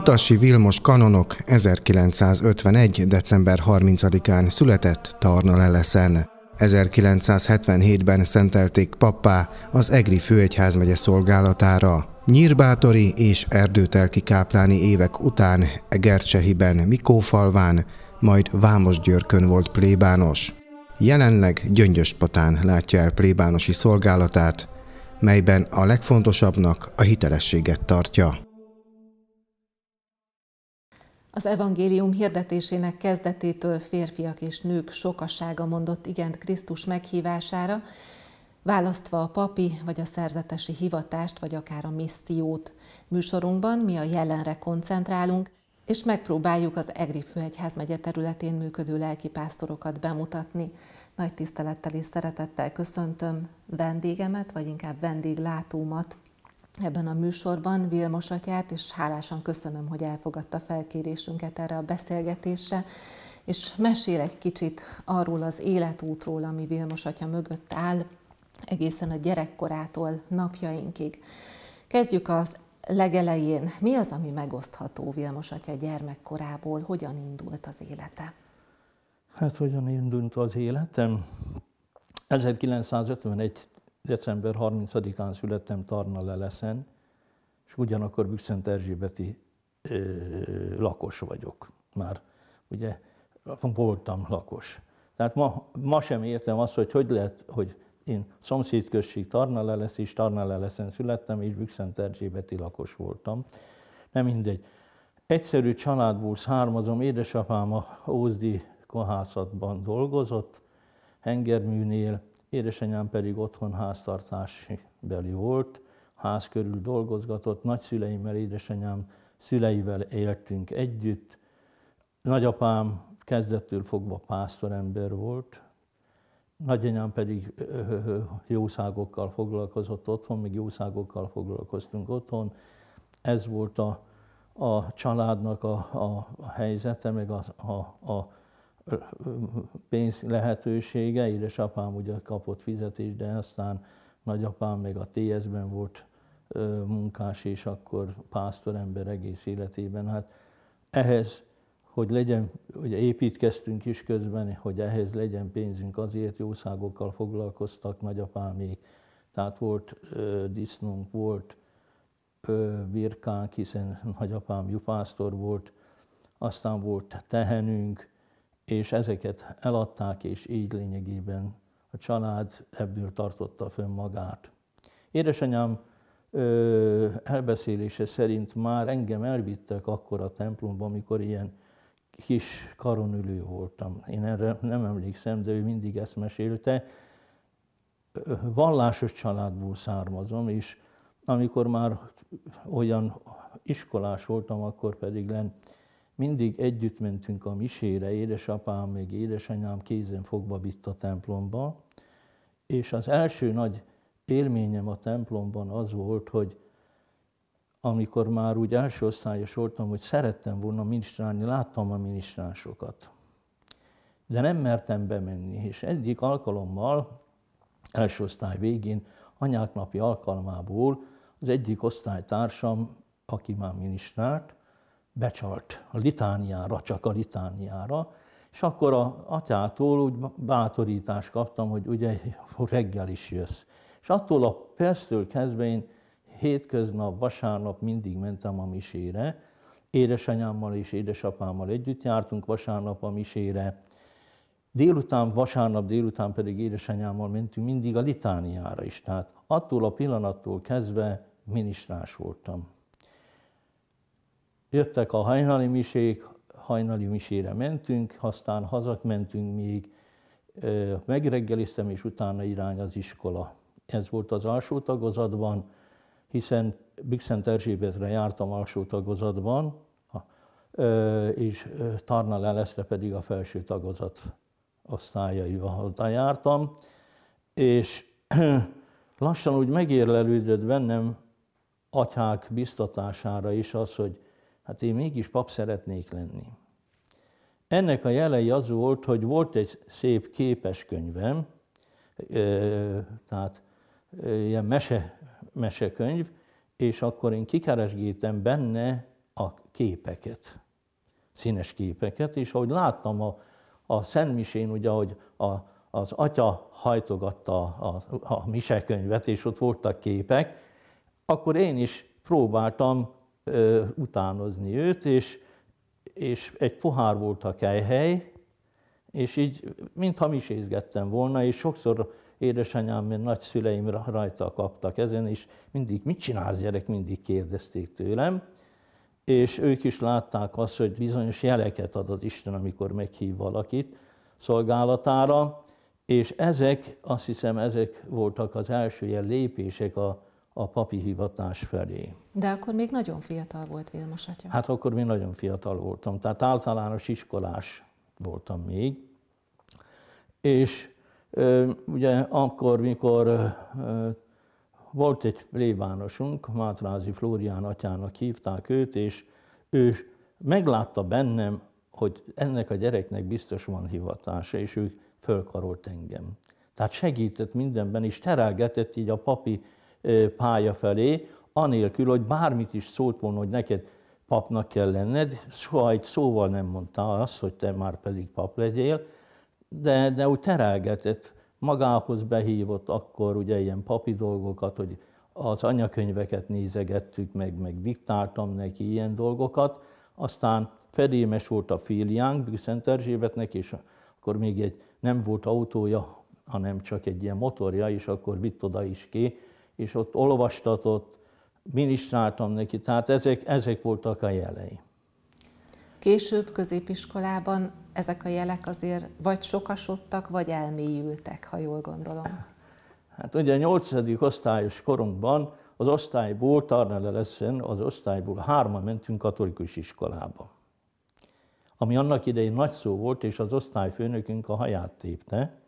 Utasi Vilmos Kanonok 1951. december 30-án született Tarna Leleszen. 1977-ben szentelték pappá az Egri főegyházmegye szolgálatára. Nyírbátori és erdőtelki kápláni évek után Egercsehiben, Mikófalván, majd Vámosgyörkön volt plébános. Jelenleg Gyöngyöspatán látja el plébánosi szolgálatát, melyben a legfontosabbnak a hitelességet tartja. Az evangélium hirdetésének kezdetétől férfiak és nők sokasága mondott igent Krisztus meghívására, választva a papi vagy a szerzetesi hivatást, vagy akár a missziót. Műsorunkban mi a jelenre koncentrálunk, és megpróbáljuk az EGRI Főegyházmegye területén működő lelkipásztorokat bemutatni. Nagy tisztelettel és szeretettel köszöntöm vendégemet, vagy inkább vendéglátómat, ebben a műsorban Vilmos atyát, és hálásan köszönöm, hogy elfogadta felkérésünket erre a beszélgetésre, és mesél egy kicsit arról az életútról, ami Vilmos atya mögött áll, egészen a gyerekkorától napjainkig. Kezdjük az legelején. Mi az, ami megosztható Vilmos atya gyermekkorából? Hogyan indult az élete? Hát hogyan indult az életem? 1951 December 30-án születtem Tarna Leleszen, és ugyanakkor Bükszent Erzsébeti ö, lakos vagyok. Már ugye voltam lakos. Tehát ma, ma sem értem azt, hogy hogy lehet, hogy én szomszédközség Tarna Lelesz és Tarna Leleszen születtem, és Bükszent Erzsébeti lakos voltam. Nem mindegy. Egyszerű családból származom, édesapám a Ózdi kohászatban dolgozott, hengerműnél, Édesanyám pedig otthon háztartási beli volt, ház körül dolgozgatott, nagyszüleimmel, édesanyám szüleivel éltünk együtt. Nagyapám kezdettől fogva pásztorember volt, nagyanyám pedig jószágokkal foglalkozott otthon, még jószágokkal foglalkoztunk otthon. Ez volt a, a családnak a, a helyzete, meg a, a, a pénz lehetősége, édesapám ugye kapott fizetést, de aztán nagyapám meg a TS-ben volt munkás, és akkor pásztorember egész életében. Hát ehhez, hogy legyen, ugye építkeztünk is közben, hogy ehhez legyen pénzünk, azért jószágokkal foglalkoztak nagyapámék. Tehát volt ö, disznunk, volt ö, birkánk, hiszen nagyapám jupásztor volt, aztán volt tehenünk, és ezeket eladták, és így lényegében a család ebből tartotta fönn magát. Édesanyám ö, elbeszélése szerint már engem elvittek akkor a templomba, amikor ilyen kis karonülő voltam. Én erre nem emlékszem, de ő mindig ezt mesélte. Vallásos családból származom, és amikor már olyan iskolás voltam, akkor pedig lent mindig együtt mentünk a misére, édesapám meg édesanyám kézen fogva vitt a templomba, és az első nagy élményem a templomban az volt, hogy amikor már úgy első osztályos voltam, hogy szerettem volna minisztrálni, láttam a minisztránsokat. De nem mertem bemenni, és egyik alkalommal, első osztály végén, anyák napi alkalmából az egyik osztálytársam, aki már minisztrált, becsalt a litániára, csak a litániára, és akkor a atyától úgy bátorítást kaptam, hogy ugye reggel is jössz. És attól a perctől kezdve én hétköznap, vasárnap mindig mentem a misére, édesanyámmal és édesapámmal együtt jártunk vasárnap a misére, Délután, vasárnap délután pedig édesanyámmal mentünk mindig a litániára is. Tehát attól a pillanattól kezdve minisztrás voltam. Jöttek a hajnali misék, hajnali misére mentünk, aztán hazak mentünk még, megreggeliztem, és utána irány az iskola. Ez volt az alsó tagozatban, hiszen Bixent Erzsébetre jártam alsó tagozatban, és Tarna Leleszre pedig a felső tagozat osztályaival oda jártam, és lassan úgy megérlelődött bennem atyák biztatására is az, hogy hát én mégis pap szeretnék lenni. Ennek a jelei az volt, hogy volt egy szép képes könyvem, tehát ilyen mese, mesekönyv, és akkor én kikeresgéltem benne a képeket, színes képeket, és ahogy láttam a, a Szentmisén, ugye, ahogy a, az atya hajtogatta a, a misekönyvet, és ott voltak képek, akkor én is próbáltam utánozni őt, és, és egy pohár volt a kejhely, és így, mintha misézgettem volna, és sokszor édesanyám, mert nagyszüleim rajta kaptak ezen, és mindig, mit csinálsz gyerek, mindig kérdezték tőlem, és ők is látták azt, hogy bizonyos jeleket ad az Isten, amikor meghív valakit szolgálatára, és ezek, azt hiszem, ezek voltak az első ilyen lépések a a papi hivatás felé. De akkor még nagyon fiatal volt Vilmos atya. Hát akkor még nagyon fiatal voltam, tehát általános iskolás voltam még. És ugye akkor, mikor volt egy plébánosunk, Mátrázi Flórián atyának hívták őt, és ő meglátta bennem, hogy ennek a gyereknek biztos van hivatása, és ő fölkarolt engem. Tehát segített mindenben, és terelgetett így a papi pálya felé, anélkül, hogy bármit is szólt volna, hogy neked papnak kell lenned, soha egy szóval nem mondta azt, hogy te már pedig pap legyél, de, de úgy terelgetett, magához behívott akkor ugye ilyen papi dolgokat, hogy az anyakönyveket nézegettük meg, meg diktáltam neki ilyen dolgokat, aztán fedémes volt a filiánk, Büszent Erzsébetnek, és akkor még egy, nem volt autója, hanem csak egy ilyen motorja, és akkor vitt oda is ki, és ott olvastatott, minisztráltam neki, tehát ezek, ezek voltak a jelei. Később középiskolában ezek a jelek azért vagy sokasodtak, vagy elmélyültek, ha jól gondolom. Hát ugye a osztályos korunkban az osztályból, Tarnele leszen, az osztályból hárman mentünk katolikus iskolába. Ami annak idején nagy szó volt, és az osztályfőnökünk a haját tépte,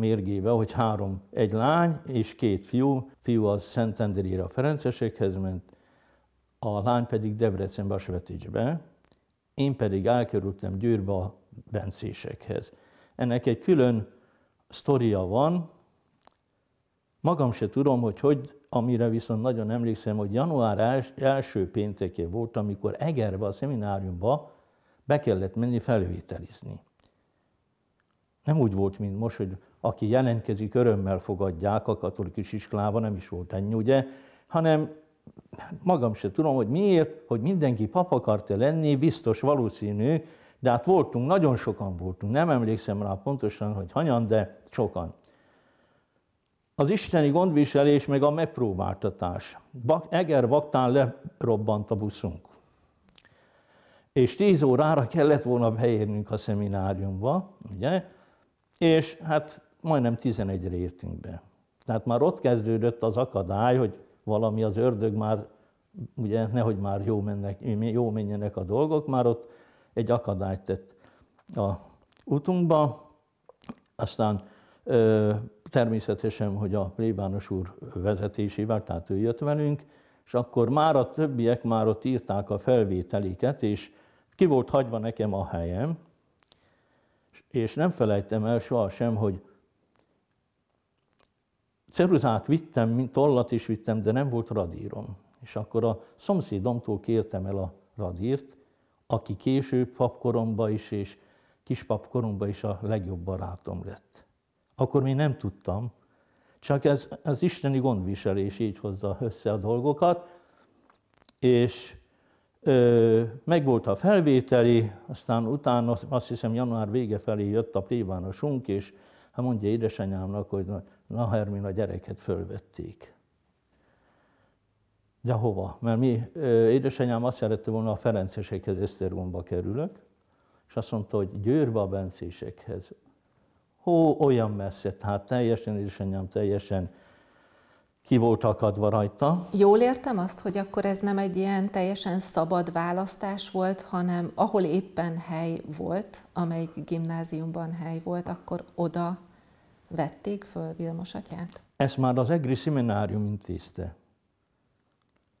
mérgébe, hogy három, egy lány és két fiú, fiú az Szentendrére a Ferencesekhez ment, a lány pedig Debrecenbe, a Svetícsbe, én pedig elkerültem Győrbe a bencésekhez. Ennek egy külön sztoria van, magam se tudom, hogy hogy, amire viszont nagyon emlékszem, hogy január első péntekén volt, amikor Egerbe a szemináriumba be kellett menni felvételizni. Nem úgy volt, mint most, hogy aki jelentkezik, örömmel fogadják a katolikus iskolába, nem is volt ennyi, ugye, hanem hát magam sem tudom, hogy miért, hogy mindenki pap akart -e lenni, biztos valószínű, de hát voltunk, nagyon sokan voltunk, nem emlékszem rá pontosan, hogy hanyan, de sokan. Az isteni gondviselés meg a megpróbáltatás. Eger Baktán lerobbant a buszunk. És tíz órára kellett volna beérnünk a szemináriumba, ugye? És hát majdnem 11-re értünk be. Tehát már ott kezdődött az akadály, hogy valami az ördög már, ugye nehogy már jó, mennek, jó menjenek a dolgok, már ott egy akadályt tett a utunkba. Aztán ö, természetesen, hogy a plébános úr vezetésével, tehát ő jött velünk, és akkor már a többiek már ott írták a felvételiket, és ki volt hagyva nekem a helyem, és nem felejtem el sohasem, hogy ceruzát vittem, mint tollat is vittem, de nem volt radírom. És akkor a szomszédomtól kértem el a radírt, aki később papkoromba is és kispapkoromba is a legjobb barátom lett. Akkor még nem tudtam, csak ez, ez isteni gondviselés így hozza össze a dolgokat, és ö, meg volt a felvételi, aztán utána azt hiszem január vége felé jött a plébánosunk, és hát mondja édesanyámnak, hogy Nahermin a gyereket fölvették. De hova? Mert mi, édesanyám azt szerette volna, a Ferencesekhez Esztergomba kerülök, és azt mondta, hogy Győrbe a Bencésekhez. Hó, olyan messze, tehát teljesen, édesanyám teljesen ki volt akadva rajta. Jól értem azt, hogy akkor ez nem egy ilyen teljesen szabad választás volt, hanem ahol éppen hely volt, amelyik gimnáziumban hely volt, akkor oda vették föl Vilmos atyát? Ezt már az EGRI szeminárium intézte,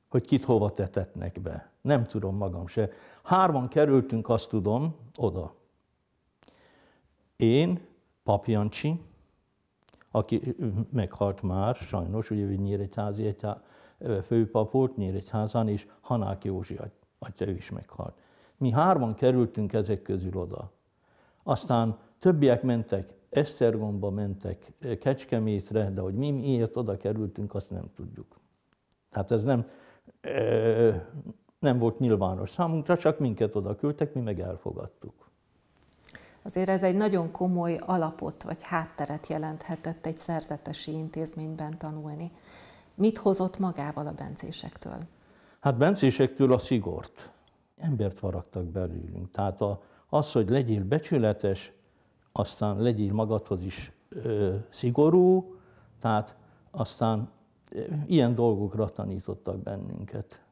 hogy kit hova tetetnek be. Nem tudom magam se. Hárman kerültünk, azt tudom, oda. Én, Papjancsi, aki meghalt már, sajnos, ugye Nyíregyházi egyhá, főpap volt Nyíregyházán, és Hanák Józsi atya ő is meghalt. Mi hárman kerültünk ezek közül oda. Aztán többiek mentek Esztergomba mentek eh, Kecskemétre, de hogy mi miért oda kerültünk, azt nem tudjuk. Tehát ez nem, eh, nem volt nyilvános számunkra, csak minket oda küldtek, mi meg elfogadtuk. Azért ez egy nagyon komoly alapot vagy hátteret jelenthetett egy szerzetesi intézményben tanulni. Mit hozott magával a bencésektől? Hát bencésektől a szigort. Embert varagtak belőlünk. Tehát a, az, hogy legyél becsületes, aztán legyél magadhoz is ö, szigorú, tehát aztán ö, ilyen dolgokra tanítottak bennünket.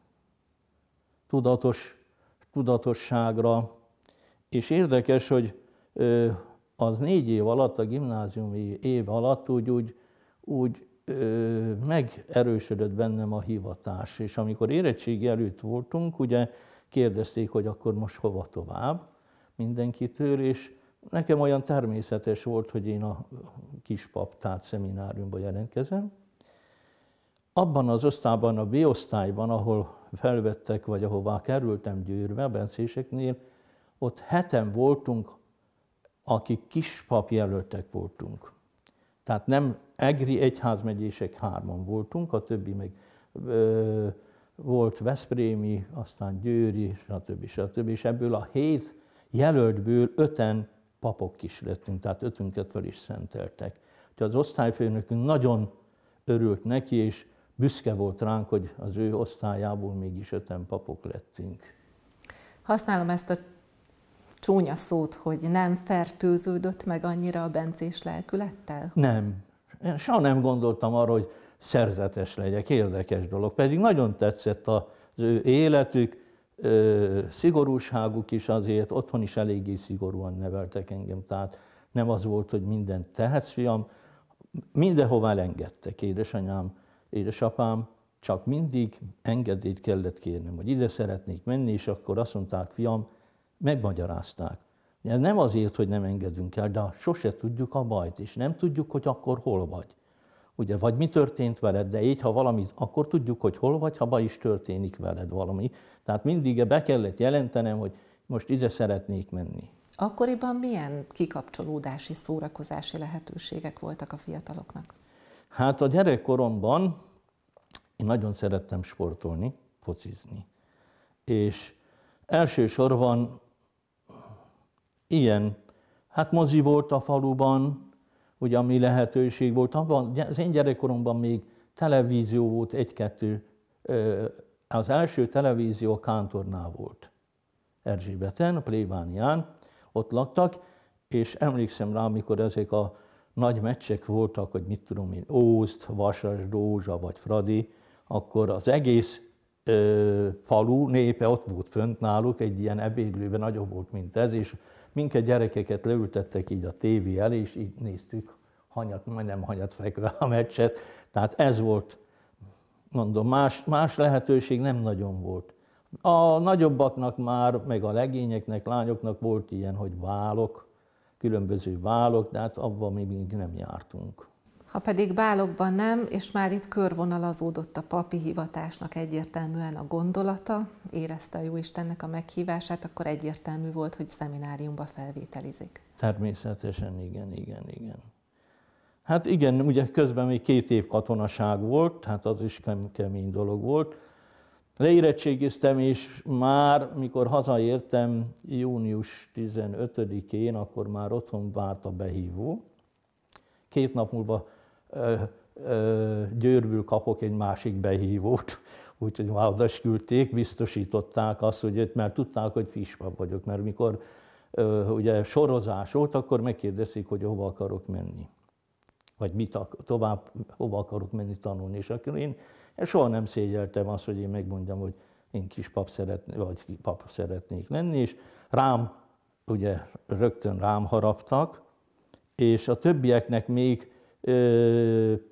Tudatos, tudatosságra, és érdekes, hogy ö, az négy év alatt, a gimnáziumi év alatt úgy, úgy, úgy ö, megerősödött bennem a hivatás. És amikor érettségi előtt voltunk, ugye kérdezték, hogy akkor most hova tovább mindenkitől, és Nekem olyan természetes volt, hogy én a paptát szemináriumba jelentkezem. Abban az osztályban, a B-osztályban, ahol felvettek, vagy ahová kerültem Győrbe, a benszéseknél, ott heten voltunk, akik kispap jelöltek voltunk. Tehát nem Egri egyházmegyések hárman voltunk, a többi meg ö, volt Veszprémi, aztán Győri, stb. stb. És ebből a hét jelöltből öten papok is lettünk, tehát ötünket fel is szenteltek. Úgyhogy az osztályfőnökünk nagyon örült neki, és büszke volt ránk, hogy az ő osztályából mégis öten papok lettünk. Használom ezt a csúnya szót, hogy nem fertőződött meg annyira a bencés lelkülettel? Nem. Én soha nem gondoltam arra, hogy szerzetes legyek, érdekes dolog. Pedig nagyon tetszett az ő életük, ö, szigorúságuk is azért, otthon is eléggé szigorúan neveltek engem, tehát nem az volt, hogy mindent tehetsz, fiam, mindenhová elengedtek, édesanyám, édesapám, csak mindig engedélyt kellett kérnem, hogy ide szeretnék menni, és akkor azt mondták, fiam, megmagyarázták. Ez nem azért, hogy nem engedünk el, de sose tudjuk a bajt, és nem tudjuk, hogy akkor hol vagy. Ugye, vagy mi történt veled, de így, ha valami, akkor tudjuk, hogy hol vagy, ha baj is történik veled valami. Tehát mindig be kellett jelentenem, hogy most ide szeretnék menni. Akkoriban milyen kikapcsolódási, szórakozási lehetőségek voltak a fiataloknak? Hát a gyerekkoromban én nagyon szerettem sportolni, focizni. És elsősorban ilyen, hát mozi volt a faluban, hogy ami lehetőség volt. Abban, az én gyerekkoromban még televízió volt egy-kettő, az első televízió a Kántornál volt. Erzsébeten, plébánián, ott laktak, és emlékszem rá, amikor ezek a nagy meccsek voltak, hogy mit tudom én, Ózt, Vasas, Dózsa vagy Fradi, akkor az egész ö, falu népe ott volt fönt náluk, egy ilyen ebédlőben nagyobb volt, mint ez, és minket gyerekeket leültettek így a tévé elé, és így néztük, hanyat, majdnem hanyat fekve a meccset. Tehát ez volt, mondom, más, más lehetőség nem nagyon volt. A nagyobbaknak már, meg a legényeknek, lányoknak volt ilyen, hogy válok, különböző válok, de hát abban mi még nem jártunk. Ha pedig bálokban nem, és már itt körvonalazódott a papi hivatásnak egyértelműen a gondolata, érezte a Jóistennek a meghívását, akkor egyértelmű volt, hogy szemináriumba felvételizik. Természetesen igen, igen, igen. Hát igen, ugye közben még két év katonaság volt, hát az is kemény dolog volt. Leérettségiztem, és már mikor hazaértem június 15-én, akkor már otthon várt a behívó. Két nap múlva Győrből kapok egy másik behívót, úgyhogy már oda küldték, biztosították azt, hogy itt, mert tudták, hogy fispap vagyok, mert mikor ugye sorozás volt, akkor megkérdezik, hogy hova akarok menni, vagy mit ak- tovább, hova akarok menni tanulni, és akkor én, én soha nem szégyeltem azt, hogy én megmondjam, hogy én kis pap, szeretné, vagy pap szeretnék lenni, és rám, ugye rögtön rám haraptak, és a többieknek még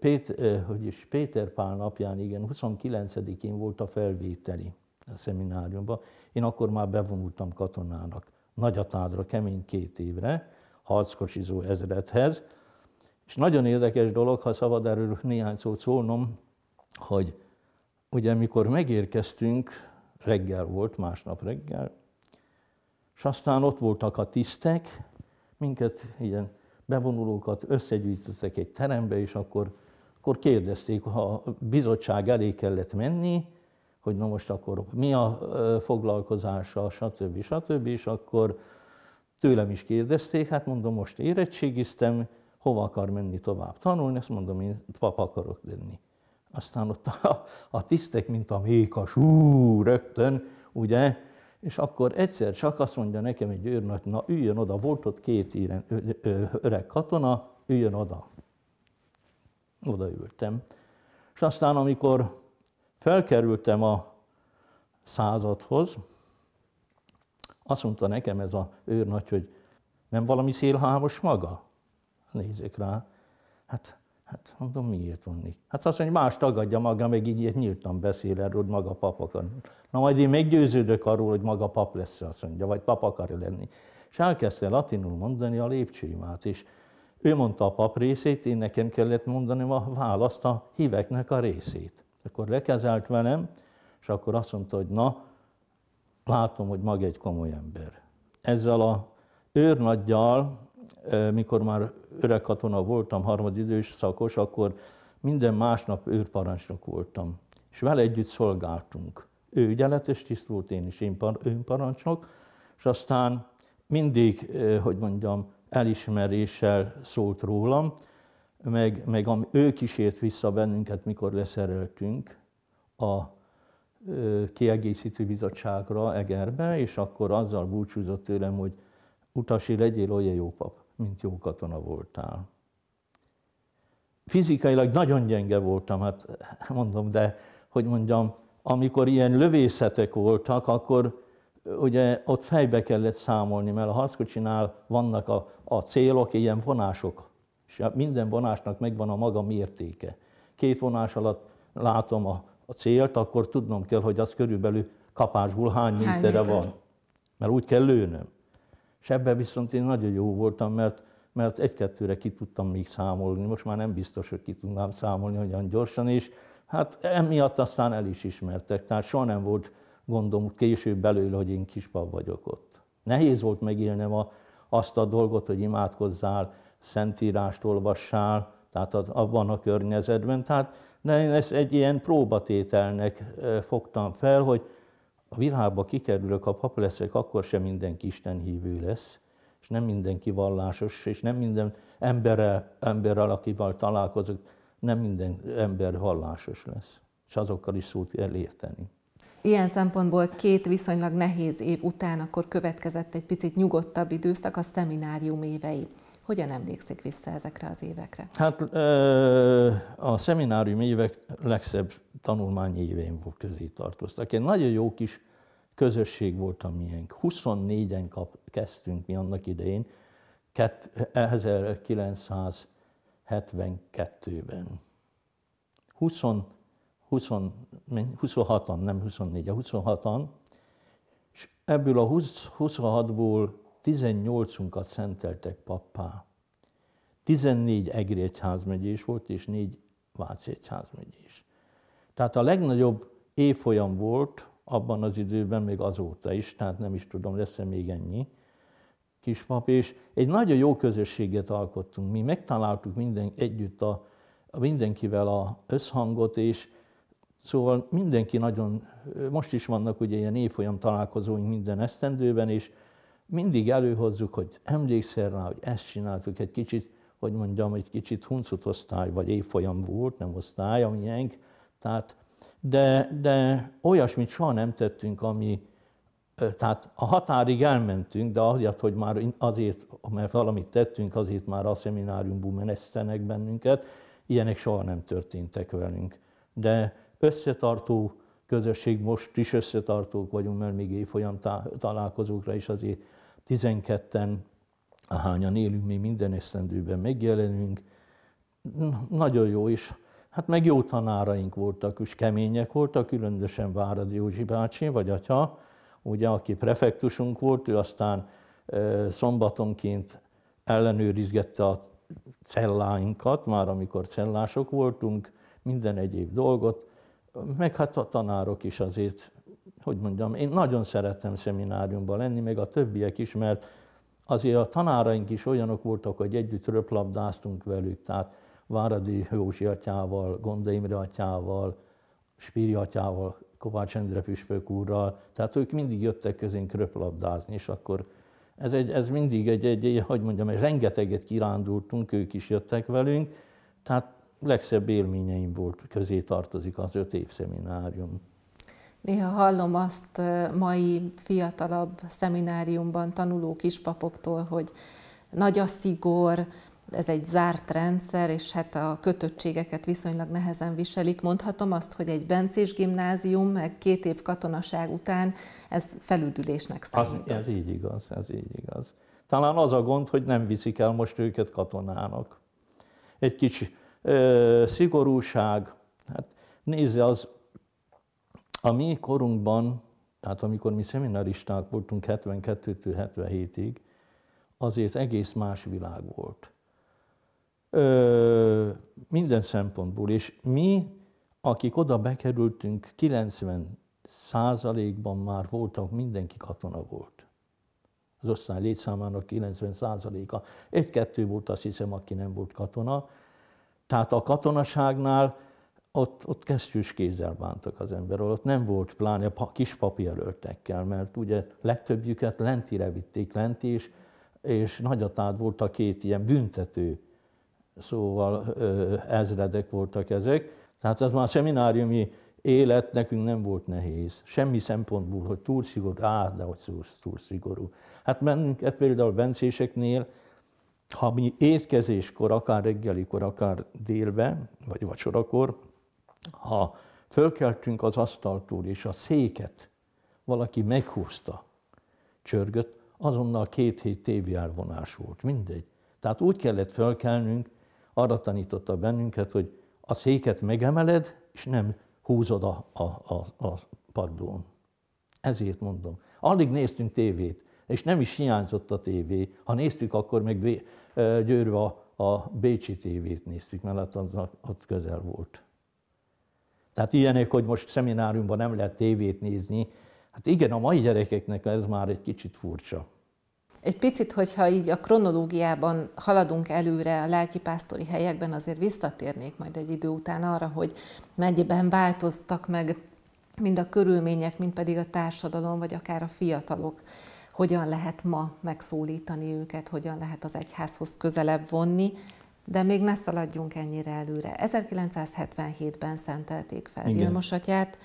Péter, hogy is Péter Pál napján, igen, 29-én volt a felvételi a szemináriumban. Én akkor már bevonultam katonának, Nagyatádra, kemény két évre, harckosizó ezredhez. És nagyon érdekes dolog, ha szabad erről néhány szót szólnom, hogy ugye mikor megérkeztünk, reggel volt, másnap reggel, és aztán ott voltak a tisztek, minket ilyen bevonulókat összegyűjtöttek egy terembe, és akkor, akkor kérdezték, ha a bizottság elé kellett menni, hogy na most akkor mi a foglalkozása, stb. stb. És akkor tőlem is kérdezték, hát mondom, most érettségiztem, hova akar menni tovább tanulni, ezt mondom, én pap akarok lenni. Aztán ott a, a tisztek, mint a mékas, ú, rögtön, ugye, és akkor egyszer csak azt mondja nekem egy őrnagy, na üljön oda, volt ott két íren, ö, ö, öreg katona, üljön oda. Odaültem. És aztán, amikor felkerültem a századhoz, azt mondta nekem ez a őrnagy, hogy nem valami szélhámos maga? Nézzék rá. Hát Hát mondom, miért van itt? Hát azt mondja, hogy más tagadja maga, meg így nyíltan beszél erről, hogy maga pap akar. Na majd én meggyőződök arról, hogy maga pap lesz, azt mondja, vagy pap akar lenni. És elkezdte latinul mondani a lépcsőimát, és ő mondta a pap részét, én nekem kellett mondani, a választ a híveknek a részét. Akkor lekezelt velem, és akkor azt mondta, hogy na, látom, hogy maga egy komoly ember. Ezzel a őrnaggyal mikor már öreg katona voltam, harmadidős szakos, akkor minden másnap őrparancsnok voltam. És vele együtt szolgáltunk. Ő ügyeletes tiszt volt, én is én parancsnok, és aztán mindig, hogy mondjam, elismeréssel szólt rólam, meg, meg ő kísért vissza bennünket, mikor leszereltünk a kiegészítő bizottságra Egerbe, és akkor azzal búcsúzott tőlem, hogy utasi legyél olyan jó pap, mint jó katona voltál. Fizikailag nagyon gyenge voltam, hát mondom, de hogy mondjam, amikor ilyen lövészetek voltak, akkor ugye ott fejbe kellett számolni, mert a harckocsinál vannak a, a célok, ilyen vonások, és hát minden vonásnak megvan a maga mértéke. Két vonás alatt látom a, a célt, akkor tudnom kell, hogy az körülbelül kapásból hány, hány méterre méter? van. Mert úgy kell lőnöm. És ebben viszont én nagyon jó voltam, mert, mert egy-kettőre ki tudtam még számolni. Most már nem biztos, hogy ki tudnám számolni olyan gyorsan, és hát emiatt aztán el is ismertek. Tehát soha nem volt gondom később belőle, hogy én kispap vagyok ott. Nehéz volt megélnem a, azt a dolgot, hogy imádkozzál, szentírást olvassál, tehát az, abban a környezetben. Tehát de én ezt egy ilyen próbatételnek fogtam fel, hogy a világba kikerülök, ha pap leszek, akkor sem mindenki Isten hívő lesz, és nem mindenki vallásos, és nem minden emberrel, emberrel akivel találkozok, nem minden ember vallásos lesz. És azokkal is szót elérteni. Ilyen szempontból két viszonylag nehéz év után akkor következett egy picit nyugodtabb időszak, a szeminárium évei. Hogyan emlékszik vissza ezekre az évekre? Hát a szeminárium évek legszebb tanulmányi éveim közé tartoztak. Egy nagyon jó kis közösség volt a miénk. 24-en kap, kezdtünk mi annak idején, 1972-ben. 20, 20, 26-an, nem 24 26-an, és ebből a 26-ból 18-unkat szenteltek pappá. 14 Egri egyházmegyés volt, és 4 Váci egyházmegyés. Tehát a legnagyobb évfolyam volt abban az időben, még azóta is, tehát nem is tudom, lesz-e még ennyi kispap, és egy nagyon jó közösséget alkottunk. Mi megtaláltuk minden, együtt a, a mindenkivel a összhangot, és szóval mindenki nagyon, most is vannak ugye ilyen évfolyam találkozóink minden esztendőben, és mindig előhozzuk, hogy emlékszel rá, hogy ezt csináltuk egy kicsit, hogy mondjam, egy kicsit huncut osztály, vagy évfolyam volt, nem osztály amilyenk. tehát, de, de olyasmit soha nem tettünk, ami, tehát a határig elmentünk, de azért, hogy már azért, mert valamit tettünk, azért már a szemináriumban menesztenek bennünket, ilyenek soha nem történtek velünk. De összetartó közösség, most is összetartók vagyunk, mert még évfolyam találkozókra is azért 12-en, ahányan élünk, mi minden esztendőben megjelenünk. Nagyon jó is. Hát meg jó tanáraink voltak, és kemények voltak, különösen Várad Józsi bácsi, vagy atya, ugye, aki prefektusunk volt, ő aztán szombatonként ellenőrizgette a celláinkat, már amikor cellások voltunk, minden egyéb dolgot, meg hát a tanárok is azért hogy mondjam, én nagyon szerettem szemináriumban lenni, meg a többiek is, mert azért a tanáraink is olyanok voltak, hogy együtt röplabdáztunk velük, tehát Váradi Józsi atyával, Gonda Imre atyával, Spiri atyával, Kovács Endre püspök úrral, tehát ők mindig jöttek közénk röplabdázni, és akkor ez, egy, ez mindig egy, egy, egy, hogy mondjam, egy rengeteget kirándultunk, ők is jöttek velünk, tehát legszebb élményeim volt, közé tartozik az öt év szeminárium. Néha hallom azt mai fiatalabb szemináriumban tanuló kispapoktól, hogy nagy a szigor, ez egy zárt rendszer, és hát a kötöttségeket viszonylag nehezen viselik. Mondhatom azt, hogy egy bencés gimnázium, meg két év katonaság után ez felüdülésnek számít. Ez, így igaz, ez így igaz. Talán az a gond, hogy nem viszik el most őket katonának. Egy kicsi ö, szigorúság, hát nézze, az a mi korunkban, tehát amikor mi szemináristák voltunk 72-től 77-ig, azért egész más világ volt. Ö, minden szempontból. És mi, akik oda bekerültünk, 90 százalékban már voltak, mindenki katona volt. Az osztály létszámának 90 százaléka. Egy-kettő volt azt hiszem, aki nem volt katona. Tehát a katonaságnál ott, ott kesztyűs kézzel bántak az emberről, ott nem volt pláne kis papíröltekkel, mert ugye legtöbbjüket lentire vitték lent is, és nagyatád volt a két ilyen büntető, szóval ö, ezredek voltak ezek. Tehát az már a szemináriumi élet nekünk nem volt nehéz. Semmi szempontból, hogy túl szigorú, á, de hogy túl, túl szigorú. Hát bennünket például bencéseknél, ha mi étkezéskor, akár reggelikor, akár délben, vagy vacsorakor, ha fölkeltünk az asztaltól, és a széket valaki meghúzta, csörgött, azonnal két hét tévjárvonás volt, mindegy. Tehát úgy kellett fölkelnünk, arra tanította bennünket, hogy a széket megemeled, és nem húzod a, a, a, a padlón. Ezért mondom. Alig néztünk tévét, és nem is hiányzott a tévé. Ha néztük, akkor meg Győrve a, a Bécsi tévét néztük, mert ott, hát ott közel volt. Tehát ilyenek, hogy most szemináriumban nem lehet tévét nézni. Hát igen, a mai gyerekeknek ez már egy kicsit furcsa. Egy picit, hogyha így a kronológiában haladunk előre a lelkipásztori helyekben, azért visszatérnék majd egy idő után arra, hogy mennyiben változtak meg mind a körülmények, mind pedig a társadalom, vagy akár a fiatalok. Hogyan lehet ma megszólítani őket, hogyan lehet az egyházhoz közelebb vonni. De még ne szaladjunk ennyire előre. 1977-ben szentelték fel Vilmos atyát,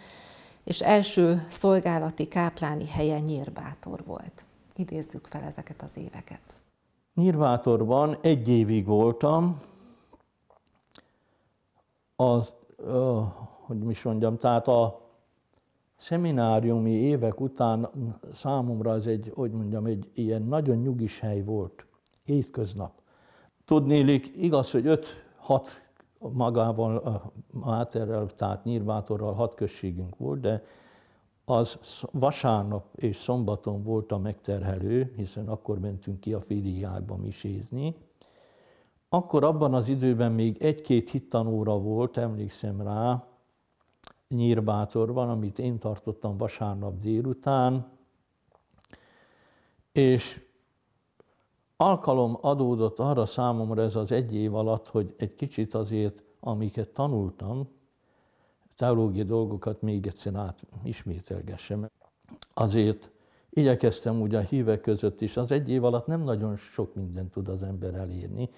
és első szolgálati kápláni helye Nyírbátor volt. Idézzük fel ezeket az éveket. Nyírbátorban egy évig voltam, az, ö, hogy is mondjam, tehát a szemináriumi évek után számomra az egy, hogy mondjam, egy ilyen nagyon nyugis hely volt, hétköznap. Tudnélik, igaz, hogy 5-6 magával, a Máterrel, tehát Nyírbátorral hat községünk volt, de az vasárnap és szombaton volt a megterhelő, hiszen akkor mentünk ki a Fidiákba misézni. Akkor abban az időben még egy-két hittanóra volt, emlékszem rá, Nyírbátorban, amit én tartottam vasárnap délután, és alkalom adódott arra számomra ez az egy év alatt, hogy egy kicsit azért, amiket tanultam, teológiai dolgokat még egyszer át ismételgessem. Azért igyekeztem ugye a hívek között is, az egy év alatt nem nagyon sok mindent tud az ember elérni,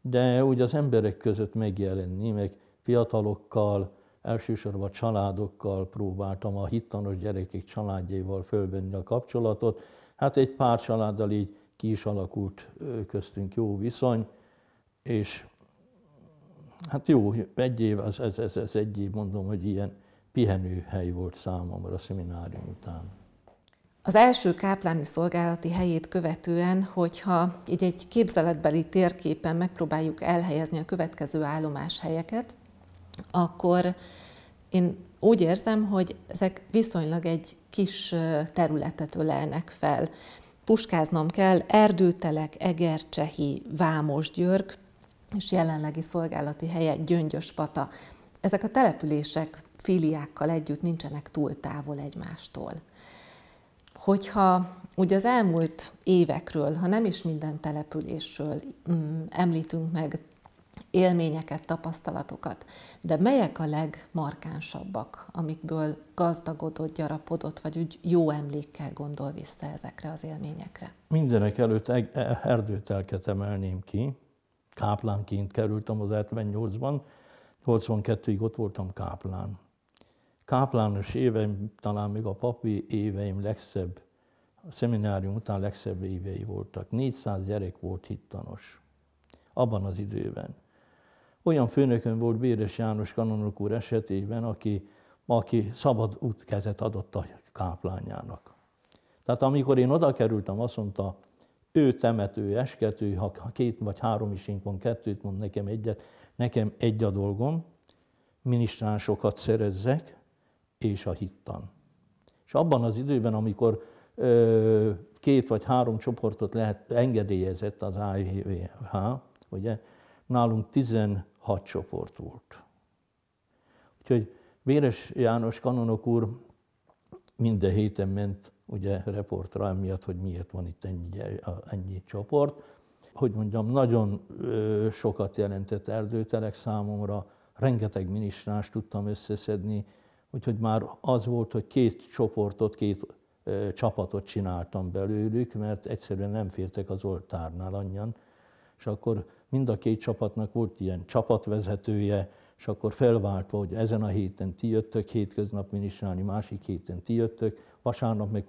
de úgy az emberek között megjelenni, meg fiatalokkal, elsősorban családokkal próbáltam a hittanos gyerekek családjaival fölvenni a kapcsolatot. Hát egy pár családdal így ki is alakult köztünk jó viszony, és hát jó, egy év, ez, ez, ez, ez egy év mondom, hogy ilyen pihenőhely volt számomra a szeminárium után. Az első kápláni szolgálati helyét követően, hogyha így egy képzeletbeli térképen megpróbáljuk elhelyezni a következő állomás helyeket, akkor én úgy érzem, hogy ezek viszonylag egy kis területet ölelnek fel puskáznom kell, Erdőtelek, Egercsehi, Vámos, Györg, és jelenlegi szolgálati helye Pata. Ezek a települések filiákkal együtt nincsenek túl távol egymástól. Hogyha ugye az elmúlt évekről, ha nem is minden településről mm, említünk meg élményeket, tapasztalatokat. De melyek a legmarkánsabbak, amikből gazdagodott, gyarapodott, vagy úgy jó emlékkel gondol vissza ezekre az élményekre? Mindenek előtt e, erdőtelket emelném ki. Káplánként kerültem az 78-ban, 82-ig ott voltam káplán. Káplános éveim, talán még a papi éveim legszebb, a szeminárium után legszebb évei voltak. 400 gyerek volt hittanos abban az időben. Olyan főnökön volt Béres János kanonok úr esetében, aki, aki szabad útkezet adott a káplányának. Tehát amikor én oda kerültem, azt mondta, ő temető, eskető, ha, ha két vagy három isink van, kettőt mond nekem egyet, nekem egy a dolgom, minisztránsokat szerezzek, és a hittan. És abban az időben, amikor ö, két vagy három csoportot lehet, engedélyezett az IVH, ugye, nálunk hat csoport volt. Úgyhogy Béres János kanonok úr minden héten ment ugye reportra miatt, hogy miért van itt ennyi, ennyi csoport. Hogy mondjam, nagyon sokat jelentett erdőtelek számomra, rengeteg minisztrást tudtam összeszedni, úgyhogy már az volt, hogy két csoportot, két ö, csapatot csináltam belőlük, mert egyszerűen nem fértek az oltárnál annyian, és akkor mind a két csapatnak volt ilyen csapatvezetője, és akkor felváltva, hogy ezen a héten ti jöttök hétköznap minisztrálni, másik héten ti jöttök, vasárnap meg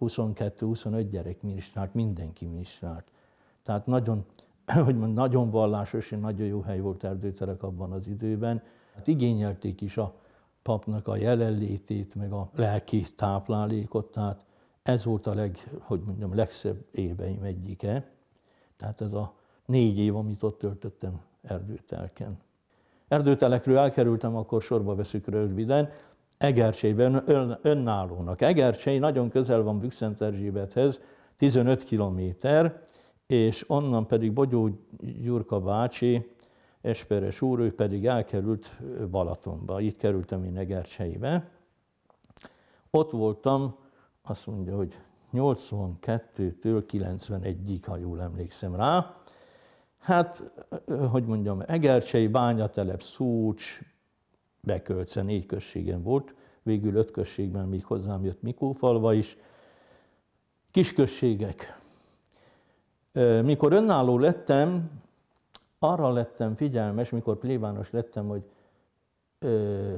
22-25 gyerek minisztrált, mindenki minisztrált. Tehát nagyon, hogy mondjam, nagyon vallásos és nagyon jó hely volt erdőterek abban az időben. Hát igényelték is a papnak a jelenlétét, meg a lelki táplálékot, tehát ez volt a leg, hogy mondjam, legszebb éveim egyike. Tehát ez a négy év, amit ott töltöttem erdőtelken. Erdőtelekről elkerültem, akkor sorba veszük röviden. Egercsében, ön, önállónak. Egercsei nagyon közel van Bükszent Erzsébethez, 15 kilométer, és onnan pedig Bogyó Gyurka bácsi, Esperes úr, ő pedig elkerült Balatonba. Itt kerültem én Egercseibe. Ott voltam, azt mondja, hogy 82-től 91-ig, ha jól emlékszem rá, Hát, hogy mondjam, Egercsei, Bányatelep, Szúcs, Bekölce, négy községen volt, végül öt községben még hozzám jött Mikófalva is. kiskösségek. Mikor önálló lettem, arra lettem figyelmes, mikor plébános lettem, hogy ö,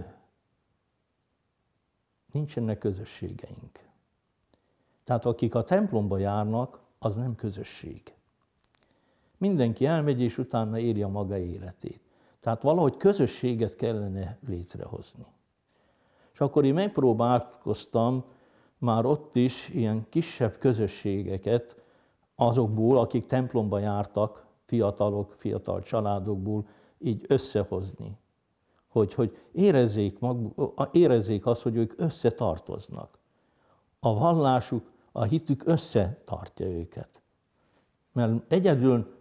nincsenek közösségeink. Tehát akik a templomba járnak, az nem közösség. Mindenki elmegy, és utána írja maga életét. Tehát valahogy közösséget kellene létrehozni. És akkor én megpróbálkoztam már ott is ilyen kisebb közösségeket azokból, akik templomba jártak, fiatalok, fiatal családokból, így összehozni. Hogy, hogy érezzék, maguk, érezzék azt, hogy ők összetartoznak. A vallásuk, a hitük összetartja őket. Mert egyedül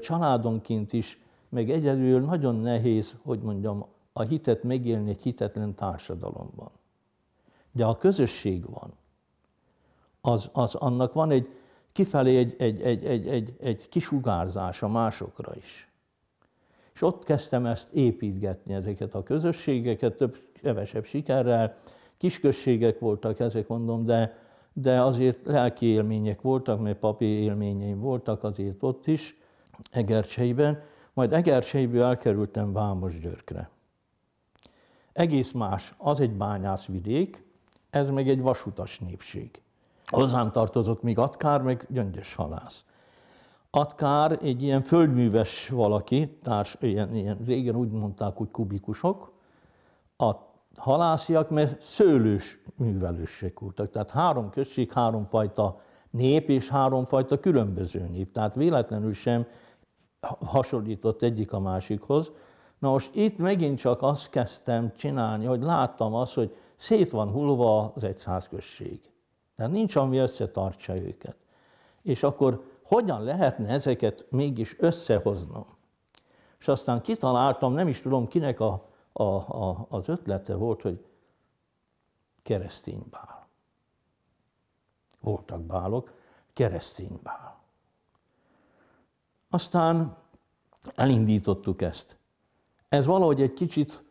családonként is, meg egyedül nagyon nehéz, hogy mondjam, a hitet megélni egy hitetlen társadalomban. De a közösség van, az, az annak van egy kifelé egy, egy, egy, egy, egy, egy kisugárzása másokra is. És ott kezdtem ezt építgetni, ezeket a közösségeket, több, kevesebb sikerrel. Kisközségek voltak ezek, mondom, de, de azért lelki élmények voltak, mert papi élményeim voltak azért ott is, Egercseiben, majd Egercseiből elkerültem Vámos Györkre. Egész más, az egy bányászvidék, ez meg egy vasutas népség. Hozzám tartozott még Atkár, meg Gyöngyös Halász. Atkár egy ilyen földműves valaki, társ, ilyen, ilyen, régen úgy mondták, hogy kubikusok, a halásziak, mert szőlős művelősek voltak. Tehát három község, háromfajta nép és háromfajta különböző nép. Tehát véletlenül sem hasonlított egyik a másikhoz. Na most itt megint csak azt kezdtem csinálni, hogy láttam azt, hogy szét van hullva az egyházközség. Tehát nincs, ami összetartsa őket. És akkor hogyan lehetne ezeket mégis összehoznom? És aztán kitaláltam, nem is tudom kinek a, a, a, az ötlete volt, hogy keresztény bál. Voltak bálok, keresztény bál. Aztán elindítottuk ezt. Ez valahogy egy kicsit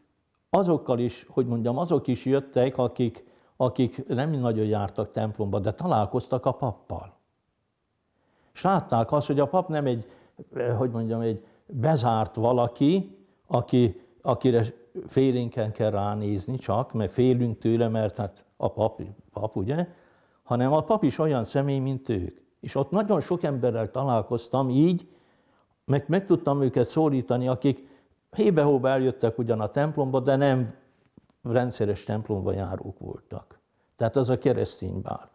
azokkal is, hogy mondjam, azok is jöttek, akik, akik nem nagyon jártak templomba, de találkoztak a pappal. És látták azt, hogy a pap nem egy, hogy mondjam, egy bezárt valaki, aki, akire félénken kell ránézni csak, mert félünk tőle, mert hát a pap, pap, ugye, hanem a pap is olyan személy, mint ők. És ott nagyon sok emberrel találkoztam így, meg, meg tudtam őket szólítani, akik hébe-hóba eljöttek ugyan a templomba, de nem rendszeres templomba járók voltak. Tehát az a keresztény bál.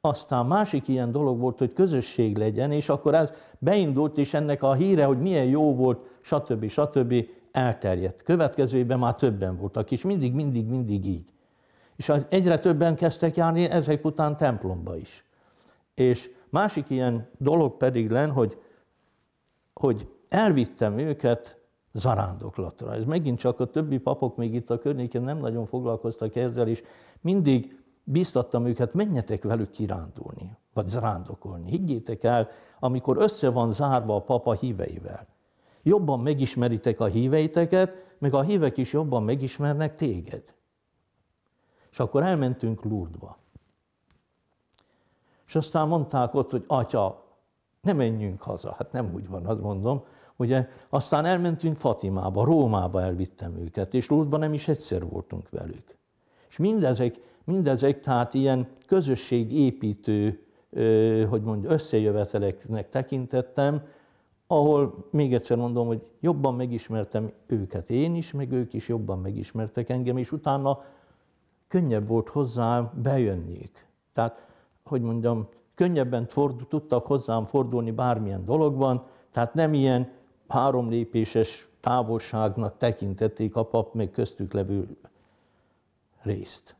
Aztán másik ilyen dolog volt, hogy közösség legyen, és akkor ez beindult, és ennek a híre, hogy milyen jó volt, stb. stb. elterjedt. Következő évben már többen voltak, és mindig, mindig, mindig így. És egyre többen kezdtek járni ezek után templomba is. És másik ilyen dolog pedig len, hogy hogy elvittem őket zarándoklatra. Ez megint csak a többi papok még itt a környéken nem nagyon foglalkoztak ezzel, és mindig biztattam őket, menjetek velük kirándulni, vagy zarándokolni. Higgyétek el, amikor össze van zárva a papa híveivel, jobban megismeritek a híveiteket, meg a hívek is jobban megismernek téged. És akkor elmentünk Lourdesba. És aztán mondták ott, hogy atya, ne menjünk haza. Hát nem úgy van, azt mondom. Ugye aztán elmentünk Fatimába, Rómába elvittem őket, és Lourdesban nem is egyszer voltunk velük. És mindezek, mindezek tehát ilyen közösségépítő, hogy mondjuk összejöveteleknek tekintettem, ahol még egyszer mondom, hogy jobban megismertem őket én is, meg ők is jobban megismertek engem, és utána könnyebb volt hozzá bejönniük. Tehát, hogy mondjam, könnyebben ford, tudtak hozzám fordulni bármilyen dologban, tehát nem ilyen három lépéses távolságnak tekintették a pap még köztük levő részt.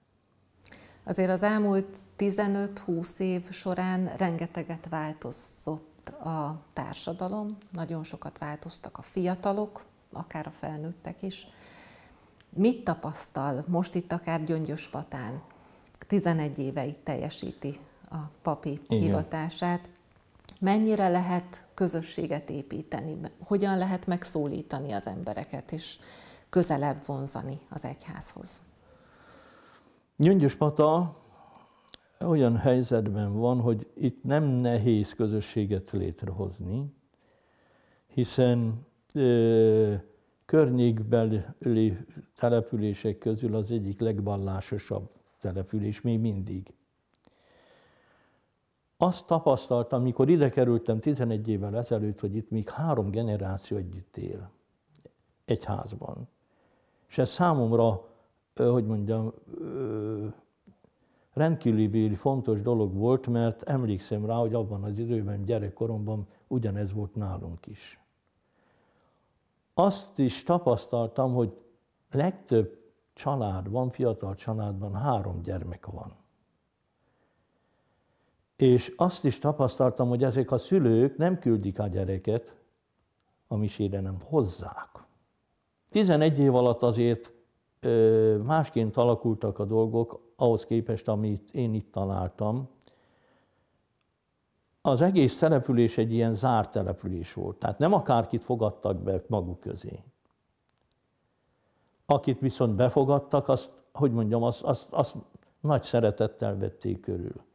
Azért az elmúlt 15-20 év során rengeteget változott a társadalom, nagyon sokat változtak a fiatalok, akár a felnőttek is. Mit tapasztal most itt akár Gyöngyös Patán? 11 éve itt teljesíti a papi Igen. hivatását. Mennyire lehet közösséget építeni, hogyan lehet megszólítani az embereket, és közelebb vonzani az egyházhoz? Gyöngyös Pata olyan helyzetben van, hogy itt nem nehéz közösséget létrehozni, hiszen ö, környékbeli települések közül az egyik legvallásosabb település még mindig azt tapasztaltam, mikor ide kerültem 11 évvel ezelőtt, hogy itt még három generáció együtt él egy házban. És ez számomra, hogy mondjam, rendkívül fontos dolog volt, mert emlékszem rá, hogy abban az időben, gyerekkoromban ugyanez volt nálunk is. Azt is tapasztaltam, hogy legtöbb családban, fiatal családban három gyermek van. És azt is tapasztaltam, hogy ezek a szülők nem küldik a gyereket a misére, nem hozzák. 11 év alatt azért másként alakultak a dolgok ahhoz képest, amit én itt találtam. Az egész település egy ilyen zárt település volt, tehát nem akárkit fogadtak be maguk közé. Akit viszont befogadtak, azt, hogy mondjam, azt, azt, azt nagy szeretettel vették körül.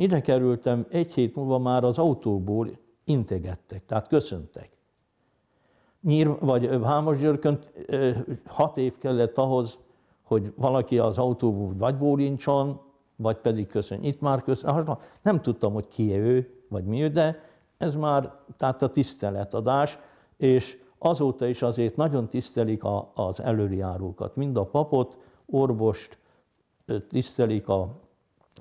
Ide kerültem, egy hét múlva már az autóból integettek, tehát köszöntek. Nyír, vagy Hámos Györkön hat év kellett ahhoz, hogy valaki az autóból vagy bólincson, vagy pedig köszön. Itt már köszön. Hát, nem tudtam, hogy ki ő, vagy mi ő, de ez már tehát a tiszteletadás, és azóta is azért nagyon tisztelik a, az előjárókat, mind a papot, orvost, tisztelik a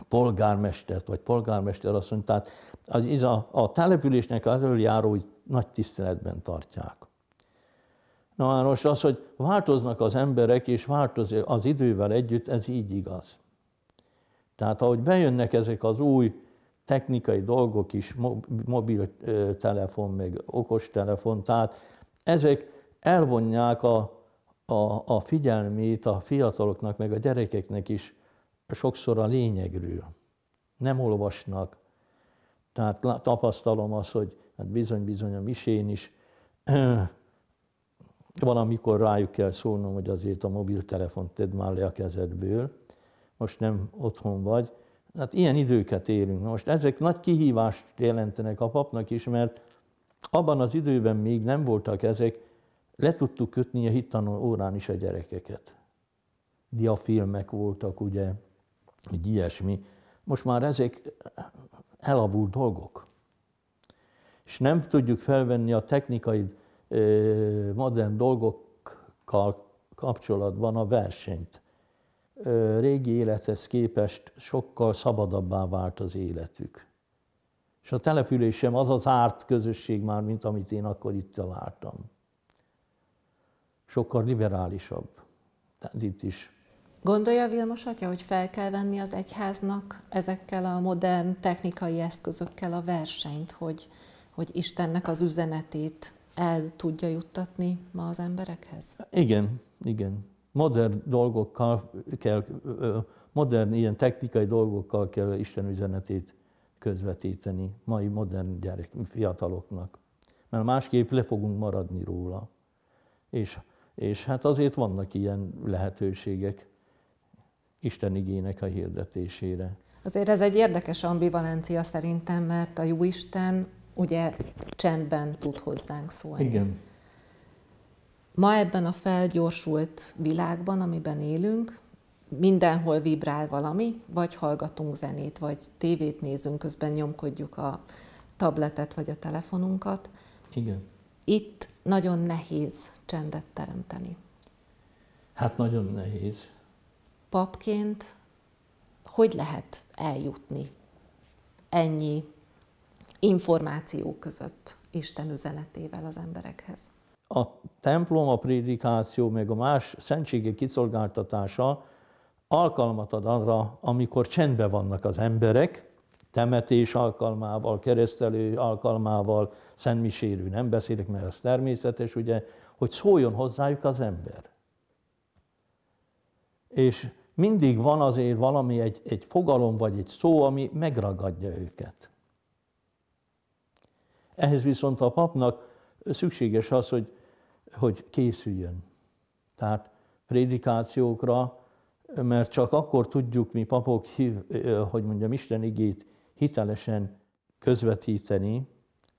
polgármestert, vagy polgármester polgármesterasszonyt, tehát az, ez a, a településnek az hogy nagy tiszteletben tartják. Na már most az, hogy változnak az emberek, és változik az idővel együtt, ez így igaz. Tehát ahogy bejönnek ezek az új technikai dolgok is, mobiltelefon, meg okostelefon, tehát ezek elvonják a, a, a figyelmét a fiataloknak, meg a gyerekeknek is sokszor a lényegről. Nem olvasnak. Tehát tapasztalom azt, hogy hát bizony-bizony a misén is valamikor rájuk kell szólnom, hogy azért a mobiltelefont tedd már le a kezedből, most nem otthon vagy. Hát ilyen időket élünk. most ezek nagy kihívást jelentenek a papnak is, mert abban az időben még nem voltak ezek, le tudtuk kötni a hittanó órán is a gyerekeket. Diafilmek voltak, ugye, egy ilyesmi. Most már ezek elavult dolgok. És nem tudjuk felvenni a technikai modern dolgokkal kapcsolatban a versenyt. Régi élethez képest sokkal szabadabbá vált az életük. És a településem az az árt közösség már, mint amit én akkor itt találtam. Sokkal liberálisabb. Tehát itt is Gondolja Vilmos atya, hogy fel kell venni az egyháznak ezekkel a modern technikai eszközökkel a versenyt, hogy, hogy Istennek az üzenetét el tudja juttatni ma az emberekhez? Igen, igen. Modern dolgokkal kell, modern ilyen technikai dolgokkal kell Isten üzenetét közvetíteni mai modern gyerek, fiataloknak. Mert másképp le fogunk maradni róla. És, és hát azért vannak ilyen lehetőségek Isten igének a hirdetésére. Azért ez egy érdekes ambivalencia szerintem, mert a jó Isten ugye csendben tud hozzánk szólni. Igen. Ma ebben a felgyorsult világban, amiben élünk, mindenhol vibrál valami, vagy hallgatunk zenét, vagy tévét nézünk, közben nyomkodjuk a tabletet vagy a telefonunkat. Igen. Itt nagyon nehéz csendet teremteni. Hát nagyon nehéz papként hogy lehet eljutni ennyi információ között Isten üzenetével az emberekhez? A templom, a prédikáció, meg a más szentségi kiszolgáltatása alkalmat ad arra, amikor csendben vannak az emberek, temetés alkalmával, keresztelő alkalmával, szentmisérű nem beszélek, mert ez természetes, ugye, hogy szóljon hozzájuk az ember. És mindig van azért valami, egy, egy fogalom vagy egy szó, ami megragadja őket. Ehhez viszont a papnak szükséges az, hogy, hogy készüljön. Tehát prédikációkra, mert csak akkor tudjuk mi papok, hogy mondjam, Isten igét hitelesen közvetíteni,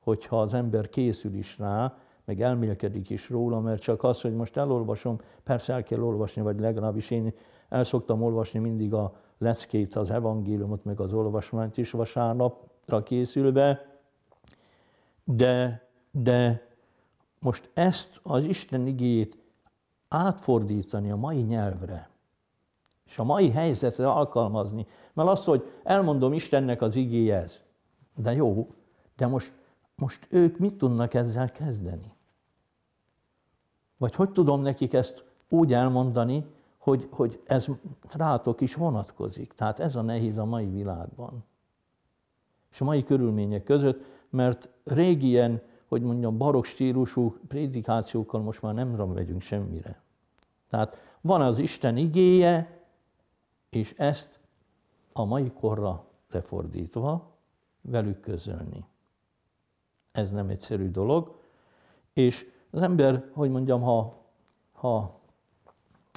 hogyha az ember készül is rá, meg elmélkedik is róla, mert csak az, hogy most elolvasom, persze el kell olvasni, vagy legalábbis én el szoktam olvasni mindig a leckét, az evangéliumot, meg az olvasmányt is vasárnapra készülve, de, de most ezt az Isten igéjét átfordítani a mai nyelvre, és a mai helyzetre alkalmazni. Mert az, hogy elmondom Istennek az igéhez, de jó, de most, most ők mit tudnak ezzel kezdeni? Vagy hogy tudom nekik ezt úgy elmondani, hogy, hogy ez rátok is vonatkozik. Tehát ez a nehéz a mai világban. És a mai körülmények között, mert régi ilyen, hogy mondjam, barok stílusú prédikációkkal most már nem megyünk semmire. Tehát van az Isten igéje, és ezt a mai korra lefordítva velük közölni. Ez nem egyszerű dolog, és az ember, hogy mondjam, ha, ha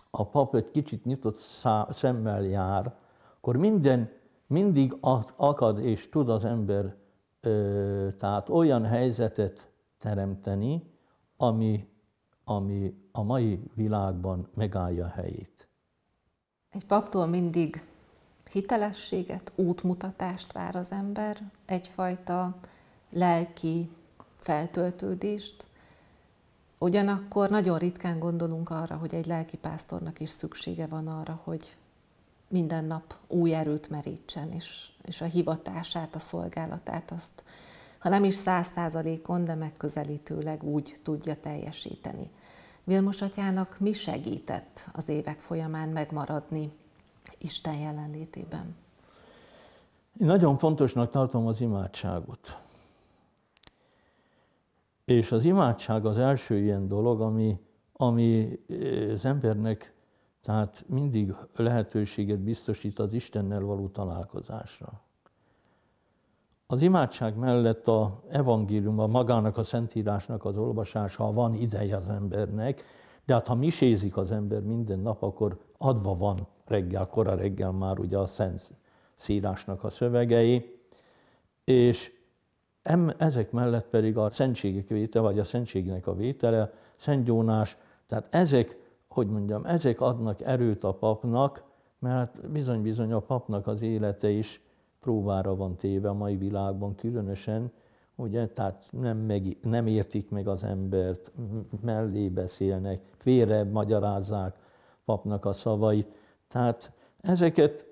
a pap egy kicsit nyitott szá, szemmel jár, akkor minden mindig akad és tud az ember ö, tehát olyan helyzetet teremteni, ami, ami a mai világban megállja a helyét. Egy paptól mindig hitelességet, útmutatást vár az ember, egyfajta lelki feltöltődést, Ugyanakkor nagyon ritkán gondolunk arra, hogy egy lelkipásztornak is szüksége van arra, hogy minden nap új erőt merítsen, és, és a hivatását, a szolgálatát azt, ha nem is száz százalékon, de megközelítőleg úgy tudja teljesíteni. Vilmos atyának mi segített az évek folyamán megmaradni Isten jelenlétében? Én nagyon fontosnak tartom az imádságot. És az imádság az első ilyen dolog, ami, ami eh, az embernek tehát mindig lehetőséget biztosít az Istennel való találkozásra. Az imádság mellett a evangélium, a magának a szentírásnak az olvasása, ha van ideje az embernek, de hát ha misézik az ember minden nap, akkor adva van reggel, kora reggel már ugye a szent szírásnak a szövegei, és ezek mellett pedig a szentségek vétele, vagy a szentségnek a vétele, szentgyónás, tehát ezek, hogy mondjam, ezek adnak erőt a papnak, mert bizony-bizony a papnak az élete is próbára van téve a mai világban különösen, ugye, tehát nem, meg, nem értik meg az embert, mellé beszélnek, félre magyarázzák papnak a szavait. Tehát ezeket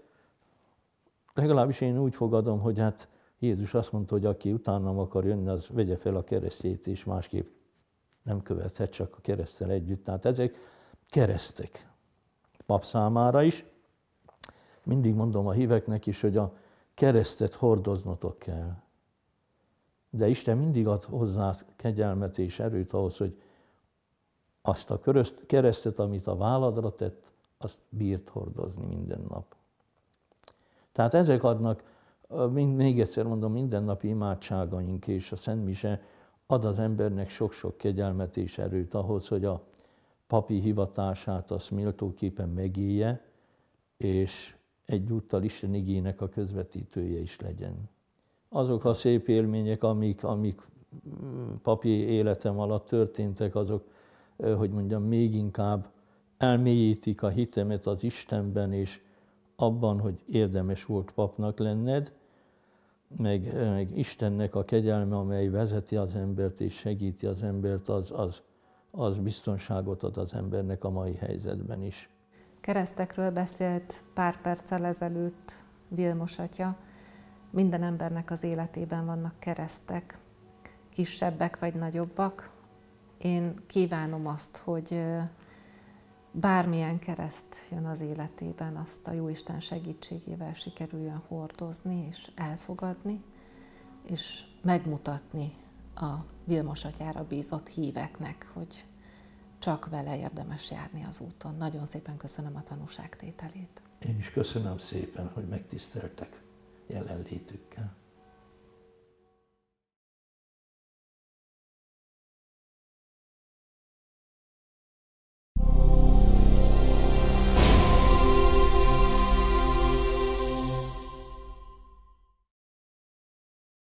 legalábbis én úgy fogadom, hogy hát Jézus azt mondta, hogy aki utánam akar jönni, az vegye fel a keresztjét, és másképp nem követhet, csak a keresztel együtt. Tehát ezek keresztek pap számára is. Mindig mondom a híveknek is, hogy a keresztet hordoznotok kell. De Isten mindig ad hozzá kegyelmet és erőt ahhoz, hogy azt a keresztet, amit a válladra tett, azt bírt hordozni minden nap. Tehát ezek adnak még egyszer mondom, mindennapi imádságaink és a Szent Mise ad az embernek sok-sok kegyelmet és erőt ahhoz, hogy a papi hivatását azt méltóképpen megélje, és egyúttal Isten igének a közvetítője is legyen. Azok a szép élmények, amik, amik mm, papi életem alatt történtek, azok, hogy mondjam, még inkább elmélyítik a hitemet az Istenben, és abban, hogy érdemes volt papnak lenned, meg, eh, meg Istennek a kegyelme, amely vezeti az embert és segíti az embert, az, az, az biztonságot ad az embernek a mai helyzetben is. Keresztekről beszélt pár perccel ezelőtt Vilmos atya. Minden embernek az életében vannak keresztek, kisebbek vagy nagyobbak. Én kívánom azt, hogy eh, bármilyen kereszt jön az életében, azt a Jóisten segítségével sikerüljön hordozni és elfogadni, és megmutatni a Vilmos atyára bízott híveknek, hogy csak vele érdemes járni az úton. Nagyon szépen köszönöm a tanúságtételét. Én is köszönöm szépen, hogy megtiszteltek jelenlétükkel.